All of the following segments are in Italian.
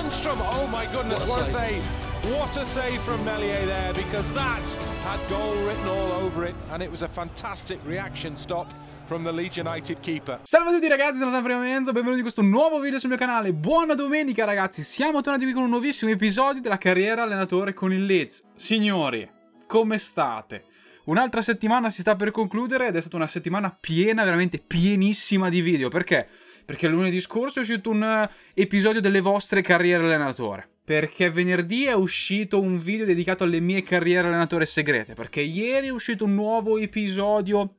Lundstrom, oh my goodness, what a, what a save. save. What a save from Melier there, because that had goal written all over it, and it was a fantastic reaction stop from the Salve a tutti ragazzi, sono sempre Menzo, benvenuti in questo nuovo video sul mio canale. Buona domenica ragazzi, siamo tornati qui con un nuovissimo episodio della carriera allenatore con il Leeds. Signori, come state? Un'altra settimana si sta per concludere ed è stata una settimana piena, veramente pienissima di video, perché... Perché lunedì scorso è uscito un eh, episodio delle vostre carriere allenatore. Perché venerdì è uscito un video dedicato alle mie carriere allenatore segrete. Perché ieri è uscito un nuovo episodio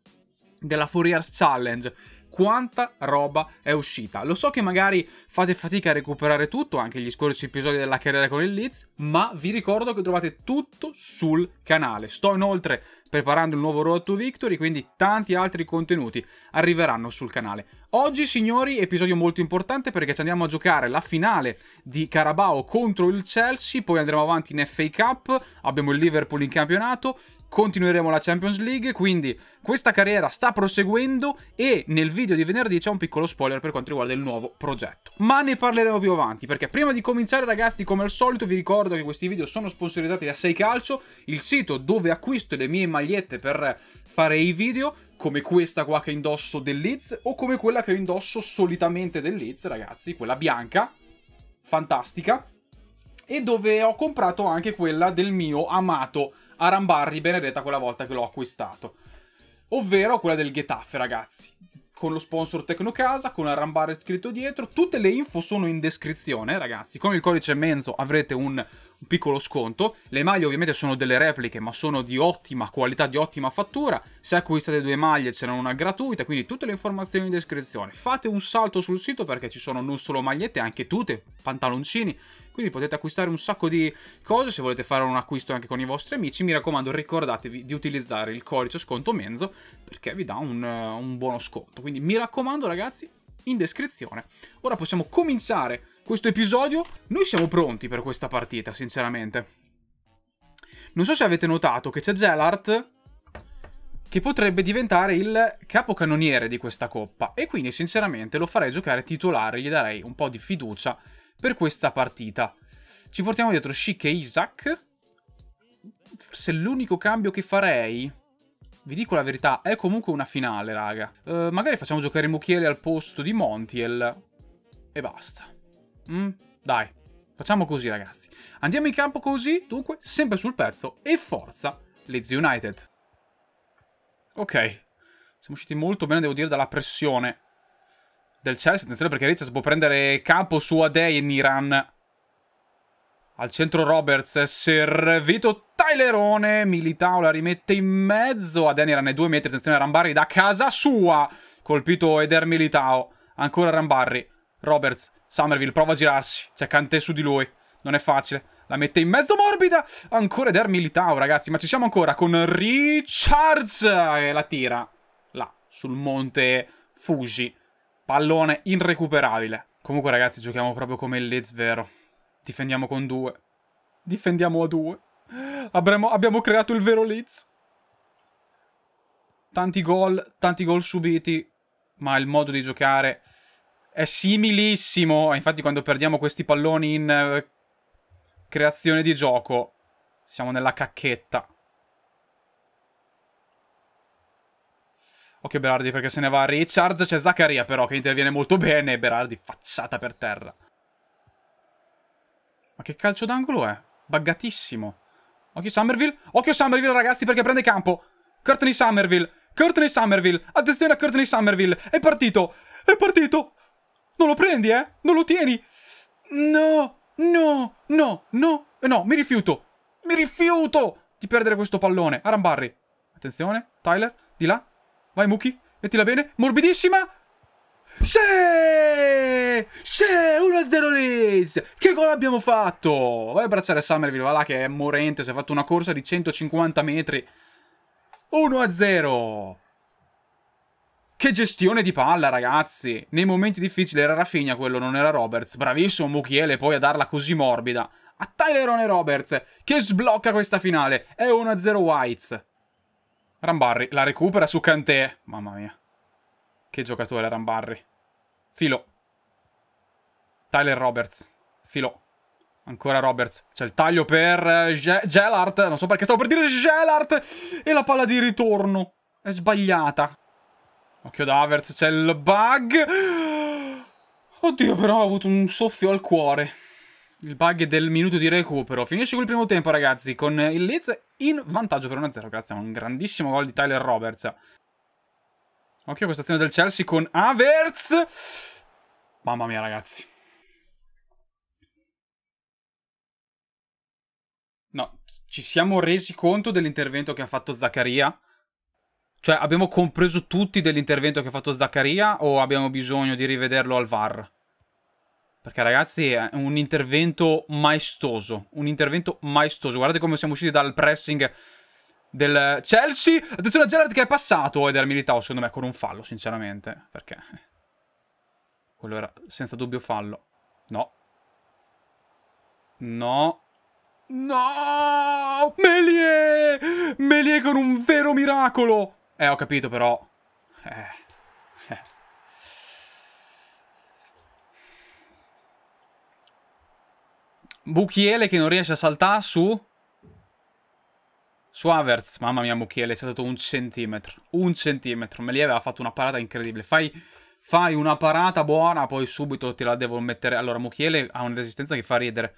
della Fourier Challenge quanta roba è uscita. Lo so che magari fate fatica a recuperare tutto, anche gli scorsi episodi della carriera con il Leeds, ma vi ricordo che trovate tutto sul canale. Sto inoltre preparando il nuovo Road to Victory, quindi tanti altri contenuti arriveranno sul canale. Oggi, signori, episodio molto importante perché ci andiamo a giocare la finale di Carabao contro il Chelsea, poi andremo avanti in FA Cup, abbiamo il Liverpool in campionato, continueremo la Champions League, quindi questa carriera sta proseguendo e nel video di venerdì c'è un piccolo spoiler per quanto riguarda il nuovo progetto. Ma ne parleremo più avanti, perché prima di cominciare ragazzi, come al solito vi ricordo che questi video sono sponsorizzati da 6 Calcio, il sito dove acquisto le mie magliette per fare i video, come questa qua che indosso del Leeds o come quella che indosso solitamente del Leeds, ragazzi, quella bianca, fantastica, e dove ho comprato anche quella del mio amato Arambarri Benedetta quella volta che l'ho acquistato. Ovvero quella del Getafe, ragazzi. Con lo sponsor Tecnocasa, con Arambarri scritto dietro. Tutte le info sono in descrizione, ragazzi. Con il codice Menzo avrete un un piccolo sconto. Le maglie ovviamente sono delle repliche, ma sono di ottima qualità, di ottima fattura. Se acquistate due maglie ce n'è una gratuita, quindi tutte le informazioni in descrizione. Fate un salto sul sito perché ci sono non solo magliette, anche tute, pantaloncini. Quindi potete acquistare un sacco di cose se volete fare un acquisto anche con i vostri amici. Mi raccomando, ricordatevi di utilizzare il codice sconto Menzo perché vi dà un, un buono sconto. Quindi mi raccomando ragazzi, in descrizione. Ora possiamo cominciare questo episodio, noi siamo pronti per questa partita, sinceramente. Non so se avete notato che c'è Gelart che potrebbe diventare il capocannoniere di questa coppa e quindi sinceramente lo farei giocare titolare, gli darei un po' di fiducia per questa partita. Ci portiamo dietro Chic e Isaac. Forse l'unico cambio che farei, vi dico la verità, è comunque una finale, raga. Eh, magari facciamo giocare Mukiele al posto di Montiel e basta. Mm, dai, facciamo così ragazzi. Andiamo in campo così, dunque sempre sul pezzo e forza Leeds United. Ok, siamo usciti molto bene devo dire dalla pressione del Chelsea. Attenzione perché Richards può prendere campo su Adey in Iran. Al centro Roberts, servito Tylerone, Militao la rimette in mezzo, Adeniran è due metri, attenzione Rambarri da casa sua, colpito Eder Militao, ancora Rambarri, Roberts Somerville prova a girarsi. C'è Kanté su di lui. Non è facile. La mette in mezzo morbida. Ancora ed Militao, ragazzi. Ma ci siamo ancora con Richards. E la tira. Là, sul monte Fuji. Pallone irrecuperabile. Comunque, ragazzi, giochiamo proprio come il Leeds, vero? Difendiamo con due. Difendiamo a due. Avremo, abbiamo creato il vero Leeds. Tanti gol, tanti gol subiti. Ma il modo di giocare è similissimo. Infatti, quando perdiamo questi palloni in eh, creazione di gioco, siamo nella cacchetta. Occhio Berardi perché se ne va a Richards. C'è Zaccaria però che interviene molto bene. Berardi facciata per terra. Ma che calcio d'angolo è? Baggatissimo. Occhio Somerville. Occhio Somerville ragazzi perché prende campo. Courtney Somerville. Courtney Somerville. Attenzione a Courtney Somerville. È partito. È partito. Non lo prendi, eh? Non lo tieni? No, no, no, no, no, mi rifiuto. Mi rifiuto di perdere questo pallone. Arambarri. Attenzione, Tyler, di là. Vai, Muki, mettila bene. Morbidissima. Sì! Sì! 1-0 Leeds! Che gol abbiamo fatto? Vai a abbracciare Summerville, va là che è morente, si è fatto una corsa di 150 metri. 1-0! Che gestione di palla, ragazzi! Nei momenti difficili era Rafinha, quello non era Roberts. Bravissimo Mukiele poi a darla così morbida. A Tylerone Roberts, che sblocca questa finale. È 1-0 Whites. Rambarri la recupera su Kanté. Mamma mia. Che giocatore Rambarri. Filo. Tyler Roberts. Filo. Ancora Roberts. C'è il taglio per eh, Ge Gelart. Non so perché stavo per dire Gelart. E la palla di ritorno. È sbagliata. Occhio da Havertz, c'è il bug. Oddio, però ho avuto un soffio al cuore. Il bug del minuto di recupero. Finisce col primo tempo, ragazzi, con il Leeds in vantaggio per 1-0. Grazie a un grandissimo gol di Tyler Roberts. Occhio a questa azione del Chelsea con Havertz. Mamma mia, ragazzi. No, ci siamo resi conto dell'intervento che ha fatto Zaccaria cioè, abbiamo compreso tutti dell'intervento che ha fatto Zaccaria o abbiamo bisogno di rivederlo al VAR? Perché ragazzi è un intervento maestoso, un intervento maestoso. Guardate come siamo usciti dal pressing del Chelsea. Attenzione a Gerard che è passato ed era Militao secondo me con un fallo, sinceramente, perché quello era senza dubbio fallo. No. No. No! Melie! Melie con un vero miracolo! Eh, ho capito però. Eh. eh. Buchiele che non riesce a saltare su... Su Averts. Mamma mia, Buchiele, è stato un centimetro. Un centimetro. Me lì aveva fatto una parata incredibile. Fai, fai una parata buona, poi subito te la devo mettere. Allora, Muchiele ha una resistenza che fa ridere.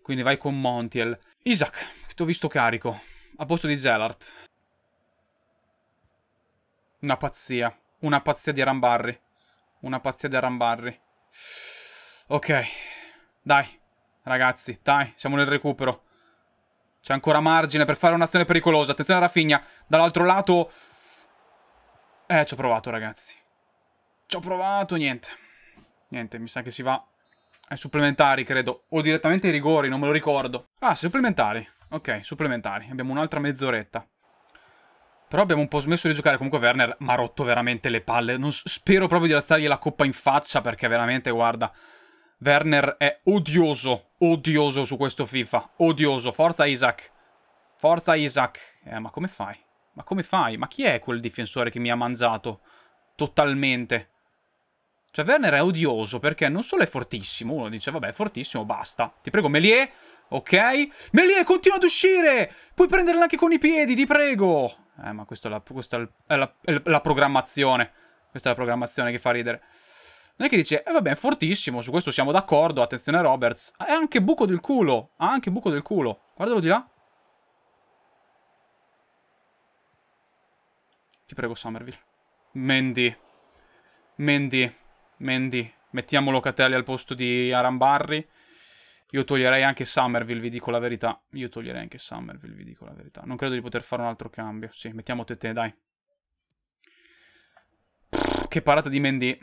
Quindi vai con Montiel. Isaac, ti ho visto carico. A posto di Gelart. Una pazzia. Una pazzia di Arambarri. Una pazzia di Arambarri. Ok. Dai. Ragazzi, dai. Siamo nel recupero. C'è ancora margine per fare un'azione pericolosa. Attenzione alla Raffigna. Dall'altro lato... Eh, ci ho provato, ragazzi. Ci ho provato, niente. Niente, mi sa che si va ai supplementari, credo. O direttamente ai rigori, non me lo ricordo. Ah, supplementari. Ok, supplementari. Abbiamo un'altra mezz'oretta. Però abbiamo un po' smesso di giocare. Comunque Werner mi ha rotto veramente le palle. Non spero proprio di alzargli la coppa in faccia perché veramente, guarda... Werner è odioso, odioso su questo FIFA. Odioso. Forza Isaac. Forza Isaac. Eh, ma come fai? Ma come fai? Ma chi è quel difensore che mi ha mangiato? Totalmente. Cioè, Werner è odioso perché non solo è fortissimo, uno dice, vabbè, è fortissimo, basta. Ti prego, Melie, ok? Melie, continua ad uscire! Puoi prenderla anche con i piedi, ti prego! Eh, ma questa, è la, questa è, la, è, la, è, la, programmazione. Questa è la programmazione che fa ridere. Non è che dice, eh vabbè, è fortissimo, su questo siamo d'accordo, attenzione Roberts. Ha anche buco del culo, ha anche buco del culo. Guardalo di là. Ti prego, Somerville. Mendy. Mendy. Mendy. Mettiamo Locatelli al posto di Arambarri. Io toglierei anche Summerville, vi dico la verità. Io toglierei anche Summerville, vi dico la verità. Non credo di poter fare un altro cambio. Sì, mettiamo Tete, dai. Pff, che parata di Mendy.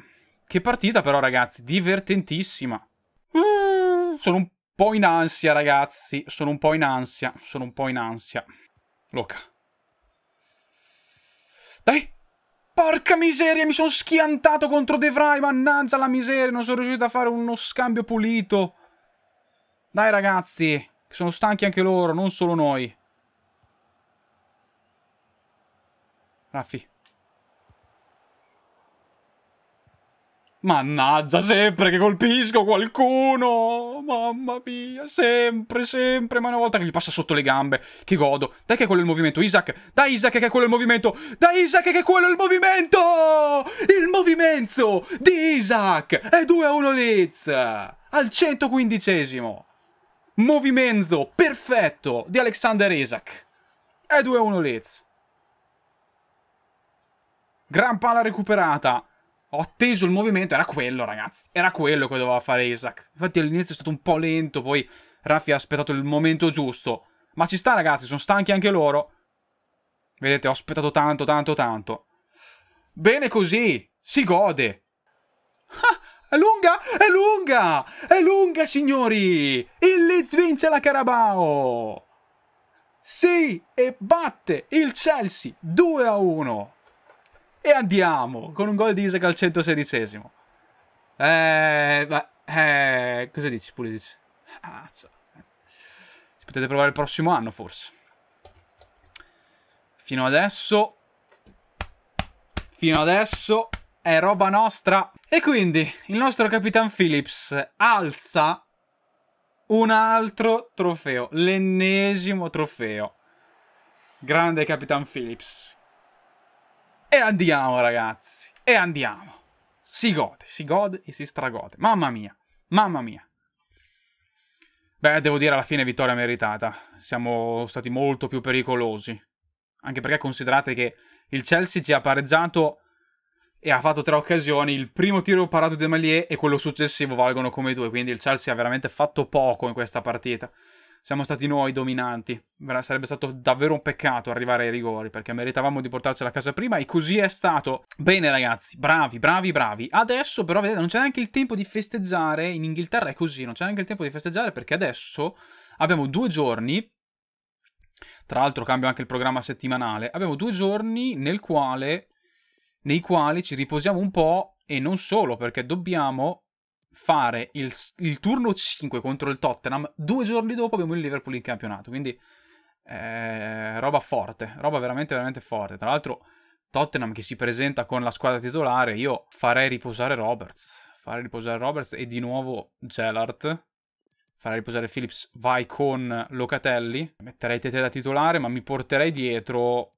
Che partita però, ragazzi. Divertentissima. Uh, sono un po' in ansia, ragazzi. Sono un po' in ansia. Sono un po' in ansia. Loca. Dai! Porca miseria, mi sono schiantato contro De Vrij, mannaggia la miseria, non sono riuscito a fare uno scambio pulito. Dai ragazzi, sono stanchi anche loro, non solo noi. Raffi. Mannaggia, sempre che colpisco qualcuno! Mamma mia, sempre, sempre, ma una volta che gli passa sotto le gambe, che godo. Dai che quello è il movimento, Isaac! Dai Isaac che quello è il movimento! Dai Isaac che quello è il movimento! Il movimento di Isaac! È 2 a 1 Leeds! Al 115esimo! movimento perfetto di Alexander Isaac. E 2-1 Leeds. Gran palla recuperata. Ho atteso il movimento, era quello ragazzi, era quello che doveva fare Isaac. Infatti all'inizio è stato un po' lento, poi Raffi ha aspettato il momento giusto. Ma ci sta ragazzi, sono stanchi anche loro. Vedete, ho aspettato tanto, tanto, tanto. Bene così, si gode. Ah, è lunga? È lunga! È lunga, signori! Il Leeds vince la Carabao! Sì, e batte il Chelsea 2 a 1. E andiamo con un gol di Isaac al 116 Eh, eh, cosa dici, Pulisic? Ah, Ci potete provare il prossimo anno, forse. Fino adesso... Fino adesso è roba nostra. E quindi il nostro Capitan Phillips alza un altro trofeo, l'ennesimo trofeo. Grande Capitan Phillips. E andiamo ragazzi, e andiamo. Si gode, si gode e si stragode. Mamma mia, mamma mia. Beh, devo dire alla fine vittoria meritata. Siamo stati molto più pericolosi. Anche perché considerate che il Chelsea ci ha pareggiato e ha fatto tre occasioni. Il primo tiro parato di Demalier e quello successivo valgono come due, quindi il Chelsea ha veramente fatto poco in questa partita. Siamo stati noi dominanti. Sarebbe stato davvero un peccato arrivare ai rigori perché meritavamo di portarcela a casa prima e così è stato. Bene ragazzi, bravi, bravi, bravi. Adesso però vedete, non c'è neanche il tempo di festeggiare. In Inghilterra è così, non c'è neanche il tempo di festeggiare perché adesso abbiamo due giorni tra l'altro cambio anche il programma settimanale. Abbiamo due giorni nel quale nei quali ci riposiamo un po' e non solo, perché dobbiamo fare il, il turno 5 contro il Tottenham, due giorni dopo abbiamo il Liverpool in campionato, quindi eh, roba forte, roba veramente veramente forte. Tra l'altro Tottenham che si presenta con la squadra titolare, io farei riposare Roberts, farei riposare Roberts e di nuovo Gellart, farei riposare Phillips, vai con Locatelli, metterei Tete da titolare, ma mi porterei dietro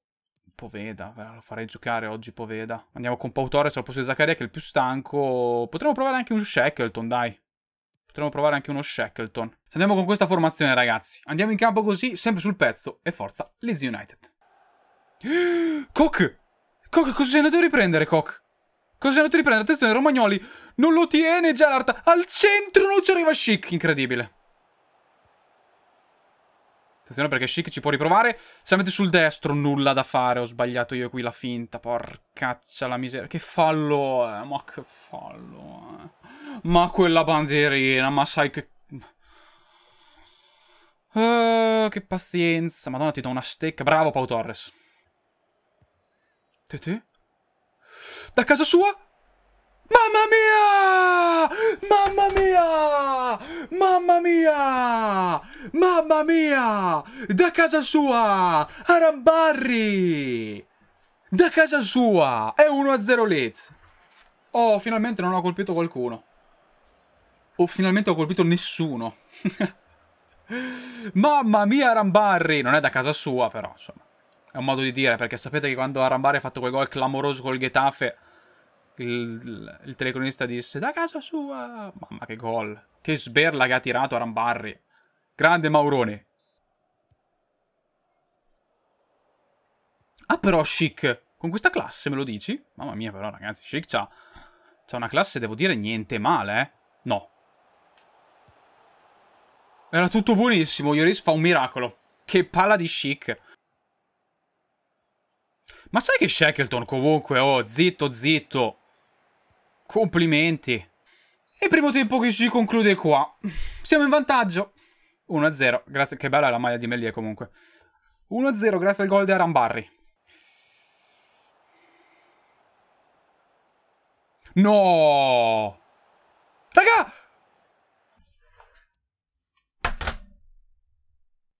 Poveda, lo farei giocare oggi Poveda. Andiamo con Pautore al posto di Zaccaria che è il più stanco. Potremmo provare anche un Shackleton, dai. Potremmo provare anche uno Shackleton. Se andiamo con questa formazione, ragazzi. Andiamo in campo così, sempre sul pezzo. E forza, Leeds United. Cock! Cock, cosa sei andato a riprendere, Cock? Cosa sei andato a riprendere? Attenzione, Romagnoli. Non lo tiene, Gerard. Al centro non ci arriva Chic. Incredibile. Attenzione perché Chic ci può riprovare. Se la metti sul destro nulla da fare. Ho sbagliato io qui la finta. Porcaccia la miseria. Che fallo è? Ma che fallo è? Ma quella bandierina. Ma sai che... Uh, che pazienza. Madonna, ti do una stecca. Bravo Pau Torres. Tete? Da casa sua? Mamma mia! Mamma mia! Mamma mia! Mamma mia! Da casa sua! Arambarri! Da casa sua! È 1-0 Leeds. Oh, finalmente non ho colpito qualcuno. Oh, finalmente ho colpito nessuno. Mamma mia, Arambarri! Non è da casa sua, però, insomma. È un modo di dire, perché sapete che quando Arambarri ha fatto quel gol clamoroso col Getafe... Il, il, telecronista disse da casa sua mamma che gol che sberla che ha tirato Arambarri Grande Maurone. Ah, però Chic, con questa classe me lo dici? Mamma mia, però ragazzi, Chic c'ha... C'ha una classe, devo dire, niente male, eh? No. Era tutto buonissimo, Ioris fa un miracolo. Che palla di Chic. Ma sai che Shackleton comunque, oh, zitto, zitto. Complimenti. E primo tempo che si conclude qua. Siamo in vantaggio. 1-0, grazie, che bella la maglia di Melie comunque. 1-0 grazie al gol di Arambarri. No! Raga!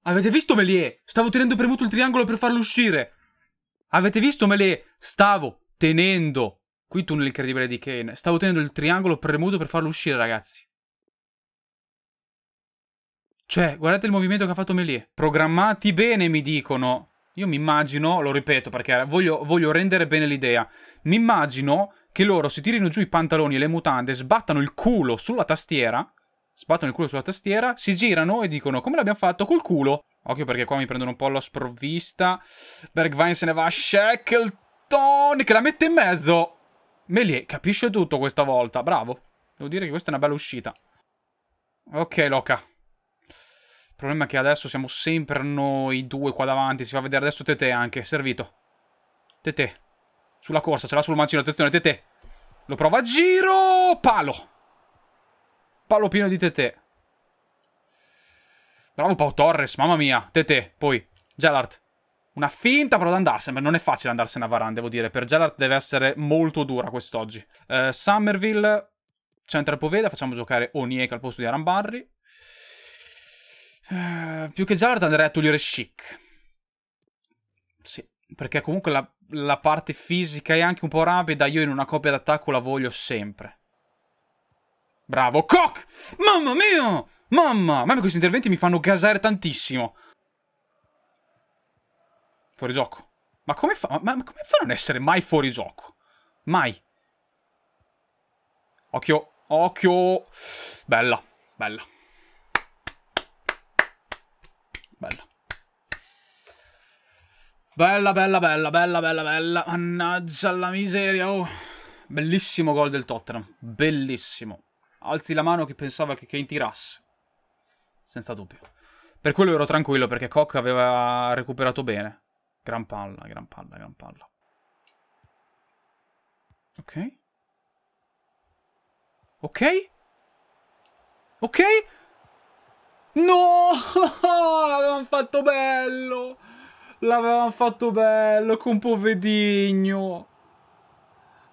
Avete visto Melie? Stavo tenendo premuto il triangolo per farlo uscire. Avete visto Melie? Stavo tenendo... Qui tunnel incredibile di Kane. Stavo tenendo il triangolo premuto per farlo uscire, ragazzi. Cioè, guardate il movimento che ha fatto Melie. Programmati bene, mi dicono. Io mi immagino, lo ripeto perché voglio, voglio rendere bene l'idea, mi immagino che loro si tirino giù i pantaloni e le mutande, sbattano il culo sulla tastiera, sbattono il culo sulla tastiera, si girano e dicono come l'abbiamo fatto col culo. Occhio perché qua mi prendono un po' alla sprovvista. Bergwijn se ne va a Shackleton che la mette in mezzo. Melie capisce tutto questa volta, bravo. Devo dire che questa è una bella uscita. Ok, Loca. Il problema è che adesso siamo sempre noi due qua davanti. Si fa vedere adesso Tete anche. Servito. Tete. Sulla corsa, ce l'ha sul mancino. Attenzione, Tete. Lo prova a giro. Palo. Palo pieno di Tete. Bravo Pau Torres, mamma mia. Tete, poi. Gellart. Una finta però ad andarsene, non è facile andarsene a Varan, devo dire. Per Gellart deve essere molto dura quest'oggi. Uh, Somerville, il Poveda, facciamo giocare Onieka al posto di Arambarri. Eh, più che Jarrett andrei a togliere Chic. Sì, perché comunque la, la parte fisica è anche un po' rapida io in una coppia d'attacco la voglio sempre. Bravo, Cock! Mamma mia! Mamma! Mamma, questi interventi mi fanno gasare tantissimo. Fuori gioco. Ma come fa? Ma, ma come fa a non essere mai fuori gioco? Mai. Occhio, occhio. Bella, bella. Bella. Bella, bella, bella, bella, bella, bella. Mannaggia la miseria, oh. Bellissimo gol del Tottenham. Bellissimo. Alzi la mano che pensava che Kane tirasse. Senza dubbio. Per quello ero tranquillo, perché Koch aveva recuperato bene. Gran palla, gran palla, gran palla. Ok. Ok? Ok? No! L'avevamo fatto bello! L'avevamo fatto bello con Povedigno!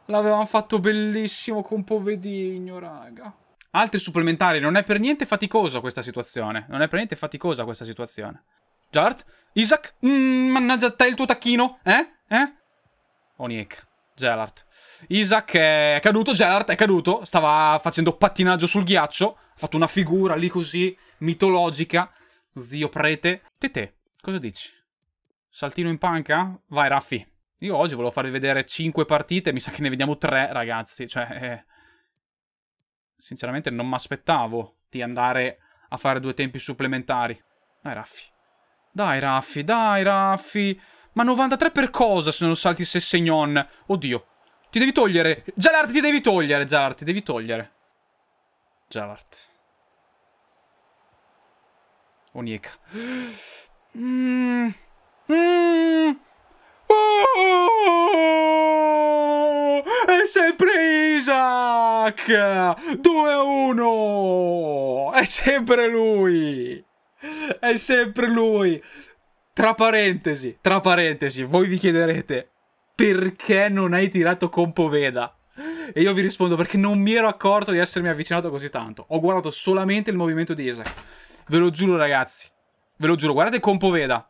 L'avevamo fatto bellissimo con Povedigno, raga. Altri supplementari, non è per niente faticosa questa situazione. Non è per niente faticosa questa situazione. Jart? Isaac? Mm, mannaggia te il tuo tacchino, eh? Eh? Oniek. Gelart. Isaac è caduto, Gelart è caduto, stava facendo pattinaggio sul ghiaccio, ha fatto una figura lì così, mitologica, zio prete. Tete, cosa dici? Saltino in panca? Vai Raffi. Io oggi volevo farvi vedere 5 partite, mi sa che ne vediamo 3 ragazzi, cioè... Eh, sinceramente non mi aspettavo di andare a fare due tempi supplementari. Dai Raffi. Dai Raffi, dai Raffi. Ma 93 per cosa se non salti se Segnon? Oddio. Ti devi togliere. Gelart, ti devi togliere, Gelart, ti devi togliere. Gelart. Onieka. Mm. Mm. Oh! È sempre Isaac! 2-1! È sempre lui! È sempre lui! Tra parentesi, tra parentesi, voi vi chiederete perché non hai tirato con Poveda? E io vi rispondo perché non mi ero accorto di essermi avvicinato così tanto. Ho guardato solamente il movimento di Isaac. Ve lo giuro ragazzi. Ve lo giuro, guardate con Poveda.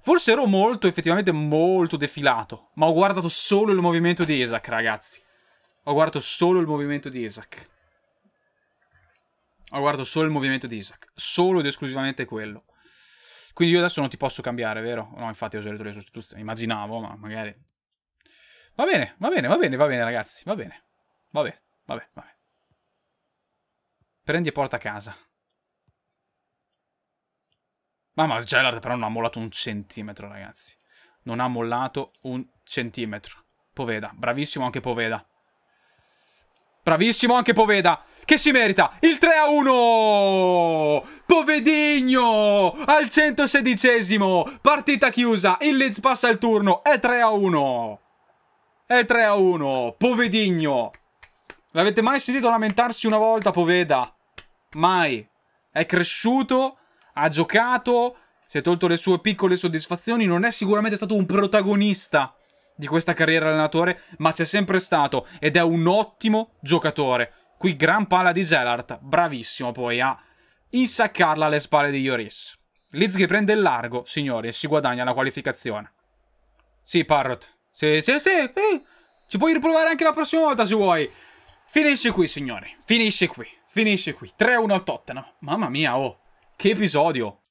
Forse ero molto, effettivamente molto defilato, ma ho guardato solo il movimento di Isaac, ragazzi. Ho guardato solo il movimento di Isaac. Ho guardato solo il movimento di Isaac. Solo ed esclusivamente quello. Quindi io adesso non ti posso cambiare, vero? No, infatti ho usato le sostituzioni, immaginavo, ma magari... Va bene, va bene, va bene, va bene ragazzi, va bene. Va bene, va bene, va bene. Prendi e porta a casa. Mamma, Gellard però non ha mollato un centimetro, ragazzi. Non ha mollato un centimetro. Poveda, bravissimo anche Poveda. Bravissimo anche Poveda, che si merita il 3 a 1! Povedigno al 116 partita chiusa, il Leeds passa il turno, è 3 a 1 è 3 a 1 Povedigno l'avete mai sentito lamentarsi una volta Poveda? mai è cresciuto, ha giocato si è tolto le sue piccole soddisfazioni non è sicuramente stato un protagonista di questa carriera allenatore ma c'è sempre stato ed è un ottimo giocatore qui gran pala di Gelart bravissimo poi a ah insaccarla alle spalle di Ioris. che prende il largo, signori, e si guadagna la qualificazione. Sì, Parrot. Sì, sì, sì, sì. Ci puoi riprovare anche la prossima volta se vuoi. Finisce qui, signori. Finisce qui. Finisce qui. 3-1 al Tottenham. Mamma mia, oh. Che episodio.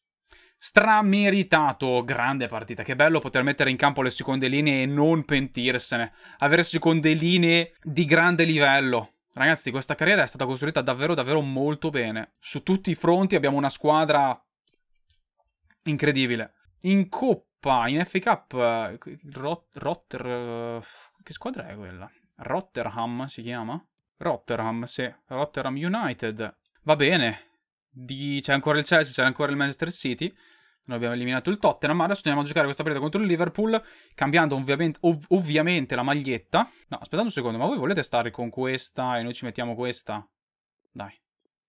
Strameritato. Grande partita. Che bello poter mettere in campo le seconde linee e non pentirsene. Avere seconde linee di grande livello. Ragazzi, questa carriera è stata costruita davvero, davvero molto bene. Su tutti i fronti abbiamo una squadra incredibile. In Coppa, in FA Cup, eh, Rot Rotter... Eh, che squadra è quella? Rotterham si chiama? Rotterham, sì. Rotterham United. Va bene. Di... C'è ancora il Chelsea, c'è ancora il Manchester City. Noi abbiamo eliminato il Tottenham, ma adesso andiamo a giocare questa partita contro il Liverpool, cambiando ovviamente, ov ovviamente la maglietta. No, aspettate un secondo, ma voi volete stare con questa e noi ci mettiamo questa? Dai,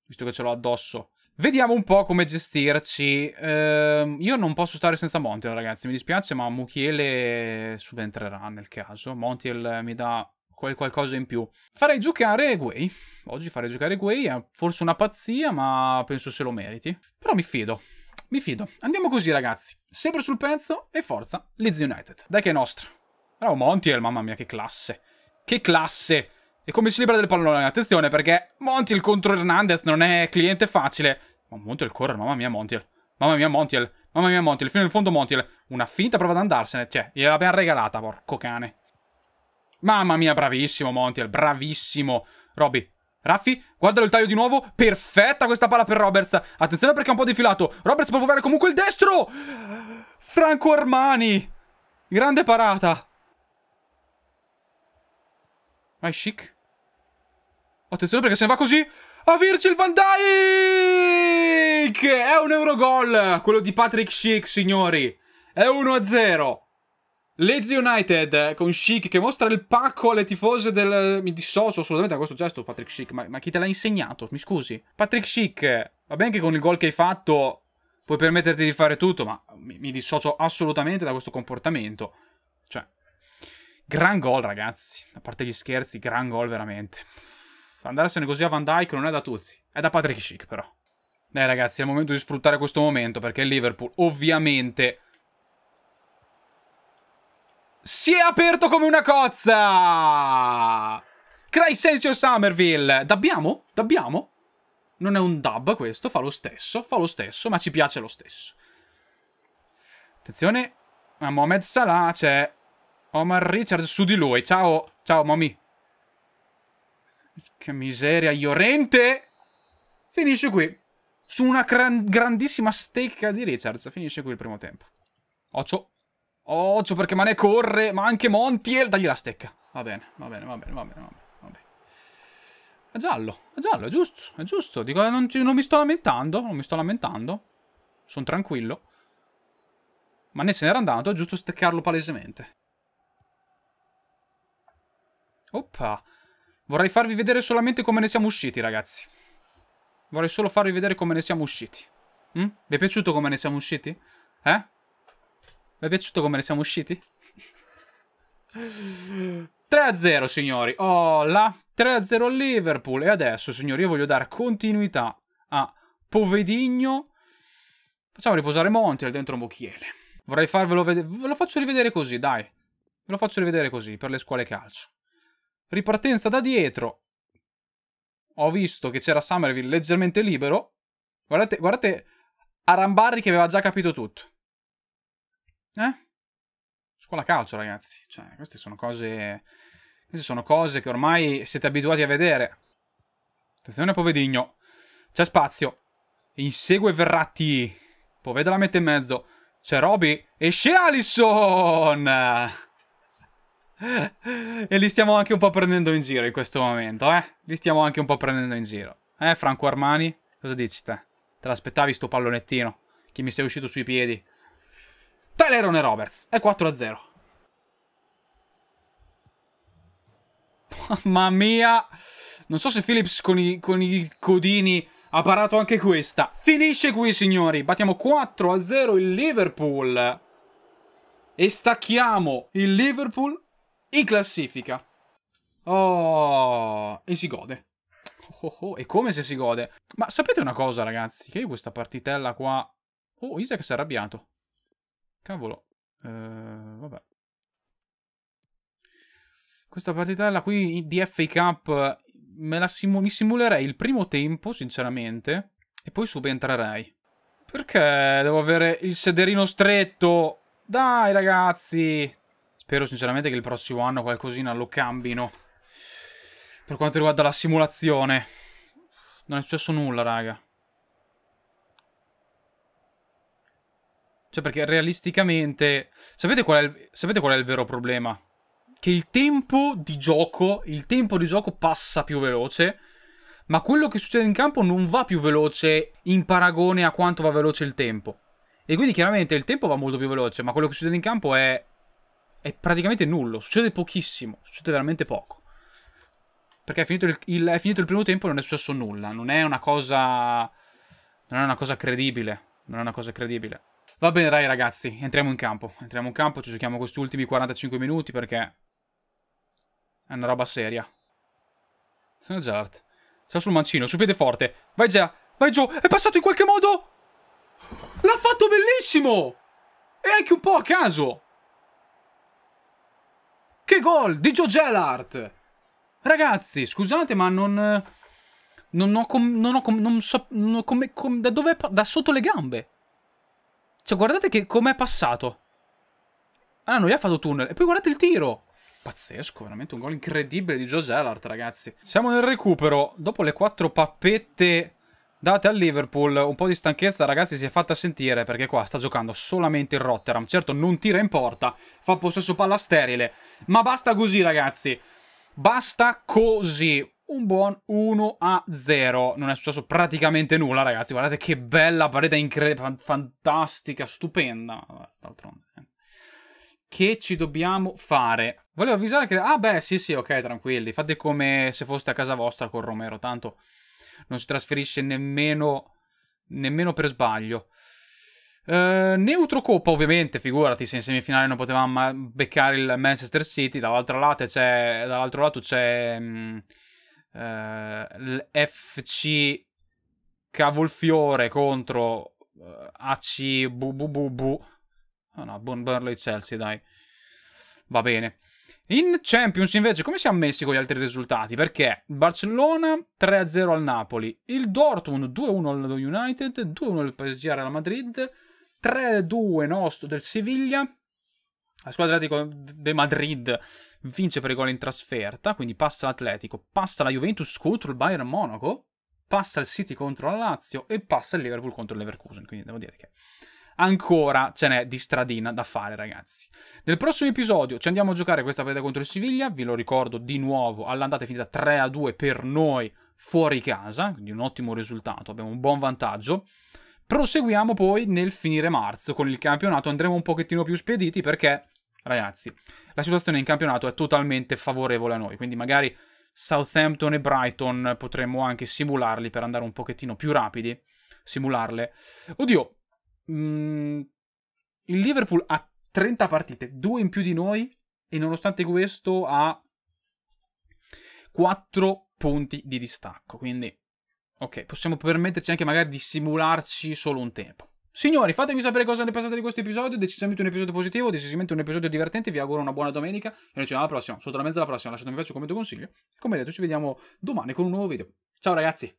visto che ce l'ho addosso. Vediamo un po' come gestirci. Eh, io non posso stare senza Montiel, ragazzi. Mi dispiace, ma Mukiele subentrerà nel caso. Montiel mi dà qual qualcosa in più. Farei giocare Guay. Oggi farei giocare Guay. È forse una pazzia, ma penso se lo meriti. Però mi fido. Mi fido. Andiamo così, ragazzi. Sempre sul pezzo e forza Leeds United. Dai che è nostra. Bravo Montiel, mamma mia, che classe. Che classe. E come si libera del pallone? Attenzione, perché Montiel contro Hernandez non è cliente facile. Ma Montiel corre, mamma mia Montiel. Mamma mia Montiel. Mamma mia Montiel, fino in fondo Montiel. Una finta prova ad andarsene, cioè, gliela abbiamo regalata, porco cane. Mamma mia, bravissimo Montiel, bravissimo. Robby, Raffi, guarda il taglio di nuovo. Perfetta questa palla per Roberts. Attenzione perché è un po' defilato. Roberts può provare comunque il destro. Franco Armani. Grande parata. Vai, chic. Attenzione perché se ne va così. A Virgil van Dijk! È un Eurogol. Quello di Patrick Schick, signori. È 1-0. Leeds United eh, con Chic che mostra il pacco alle tifose del... Eh, mi dissocio assolutamente da questo gesto, Patrick Chic. Ma, ma chi te l'ha insegnato? Mi scusi. Patrick Chic, va bene che con il gol che hai fatto puoi permetterti di fare tutto, ma mi, mi dissocio assolutamente da questo comportamento. Cioè, gran gol ragazzi. A parte gli scherzi, gran gol veramente. Andarsene così a Van Dyke non è da tutti. È da Patrick Chic però. Dai ragazzi, è il momento di sfruttare questo momento perché il Liverpool ovviamente si è aperto come una cozza! Crescenzio Somerville! Dabbiamo? Dabbiamo? Non è un dub questo, fa lo stesso, fa lo stesso, ma ci piace lo stesso. Attenzione, a Mohamed Salah c'è Omar Richards su di lui. Ciao, ciao Momi. Che miseria, Iorente! Finisce qui. Su una gran grandissima stecca di Richards. Finisce qui il primo tempo. Occio. Oh, Occhio perché Mane corre, ma anche Montiel. Dagli la stecca. Va bene, va bene, va bene, va bene, va bene. Va bene. È giallo, è giallo, è giusto, è giusto. Dico, eh, non, non mi sto lamentando, non mi sto lamentando. Sono tranquillo. Ma ne se n'era andato, è giusto steccarlo palesemente. Oppa. Vorrei farvi vedere solamente come ne siamo usciti, ragazzi. Vorrei solo farvi vedere come ne siamo usciti. Mm? Vi è piaciuto come ne siamo usciti? Eh? Mi è piaciuto come ne siamo usciti? 3-0, signori. Oh, là. 3-0 Liverpool. E adesso, signori, io voglio dare continuità a Povedigno. Facciamo riposare Montiel dentro un Vorrei farvelo vedere. Ve lo faccio rivedere così, dai. Ve lo faccio rivedere così, per le scuole calcio. Ripartenza da dietro. Ho visto che c'era Summerville leggermente libero. Guardate, guardate Arambarri che aveva già capito tutto. Eh? Scuola calcio, ragazzi. Cioè, queste sono cose... Queste sono cose che ormai siete abituati a vedere. Attenzione a Povedigno. C'è spazio. Insegue Verratti. Poveda la mette in mezzo. C'è Roby. Esce Alisson! e li stiamo anche un po' prendendo in giro in questo momento, eh? Li stiamo anche un po' prendendo in giro. Eh, Franco Armani? Cosa dici te? Te l'aspettavi sto pallonettino? Che mi sei uscito sui piedi? Teleron e Roberts. È 4-0. Mamma mia. Non so se Phillips con i, con i codini ha parato anche questa. Finisce qui, signori. Battiamo 4-0 il Liverpool. E stacchiamo il Liverpool in classifica. Oh, e si gode. Oh, oh, oh, e come se si gode. Ma sapete una cosa, ragazzi? Che io questa partitella qua... Oh, Isaac si è arrabbiato. Cavolo. Eh, vabbè. Questa partitella qui di FA Cup simu mi simulerei il primo tempo, sinceramente, e poi subentrerei. Perché devo avere il sederino stretto? Dai, ragazzi! Spero sinceramente che il prossimo anno qualcosina lo cambino. Per quanto riguarda la simulazione. Non è successo nulla, raga. Cioè, perché realisticamente... Sapete qual, il... Sapete qual, è il, vero problema? Che il tempo di gioco, il tempo di gioco passa più veloce, ma quello che succede in campo non va più veloce in paragone a quanto va veloce il tempo. E quindi chiaramente il tempo va molto più veloce, ma quello che succede in campo è... è praticamente nullo, succede pochissimo, succede veramente poco. Perché è finito il, il... È finito il primo tempo e non è successo nulla, non è una cosa... non è una cosa credibile, non è una cosa credibile. Va bene, dai ragazzi, entriamo in campo. Entriamo in campo, ci giochiamo questi ultimi 45 minuti perché è una roba seria. Sono Gerard. Sta sul mancino, su piede forte. Vai già, vai giù. È passato in qualche modo. L'ha fatto bellissimo. E anche un po' a caso. Che gol di Joe Gerard. Ragazzi, scusate, ma non... Non ho... Com, non ho, com, non so... Non ho com, com, da dove... Da sotto le gambe. Cioè, guardate che com'è passato. Ah, non gli ha fatto tunnel. E poi guardate il tiro. Pazzesco, veramente un gol incredibile di Joe Gellart, ragazzi. Siamo nel recupero. Dopo le quattro pappette date al Liverpool, un po' di stanchezza, ragazzi, si è fatta sentire perché qua sta giocando solamente il Rotterdam. Certo, non tira in porta, fa possesso palla sterile. Ma basta così, ragazzi. Basta così un buon 1 a 0. Non è successo praticamente nulla, ragazzi. Guardate che bella parete incredibile, fantastica, stupenda. D'altronde. Eh. Che ci dobbiamo fare? Volevo avvisare che... Ah beh, sì sì, ok, tranquilli. Fate come se foste a casa vostra con Romero. Tanto non si trasferisce nemmeno, nemmeno per sbaglio. Uh, eh, neutro Coppa, ovviamente, figurati se in semifinale non potevamo beccare il Manchester City. Dall'altro lato c'è, dall'altro lato c'è mh, mm, eh, FC Cavolfiore contro eh, AC Bubububu. Oh no, Bon Burnley Chelsea, dai. Va bene. In Champions invece come siamo messi con gli altri risultati? Perché Barcellona 3-0 al Napoli, il Dortmund 2-1 allo United, 2-1 al PSG Real Madrid, 3-2 nostro del Siviglia, la squadra de Madrid vince per i gol in trasferta, quindi passa l'Atletico, passa la Juventus contro il Bayern Monaco, passa il City contro la Lazio e passa il Liverpool contro il Leverkusen, quindi devo dire che ancora ce n'è di stradina da fare, ragazzi. Nel prossimo episodio ci andiamo a giocare questa partita contro il Siviglia. Vi lo ricordo di nuovo, all'andata è finita 3-2 per noi fuori casa, quindi un ottimo risultato, abbiamo un buon vantaggio. Proseguiamo poi nel finire marzo con il campionato, andremo un pochettino più spediti perché ragazzi, la situazione in campionato è totalmente favorevole a noi, quindi magari Southampton e Brighton potremmo anche simularli per andare un pochettino più rapidi, simularle. Oddio, mh, mm, il Liverpool ha 30 partite, due in più di noi e nonostante questo ha 4 punti di distacco, quindi ok, possiamo permetterci anche magari di simularci solo un tempo. Signori, fatemi sapere cosa ne pensate di questo episodio. Decisamente un episodio positivo, decisamente un episodio divertente. Vi auguro una buona domenica. E noi ci vediamo alla prossima. Sotto la mezza alla prossima. Lasciate un mi piace, un commento, un consiglio. E come detto, ci vediamo domani con un nuovo video. Ciao ragazzi!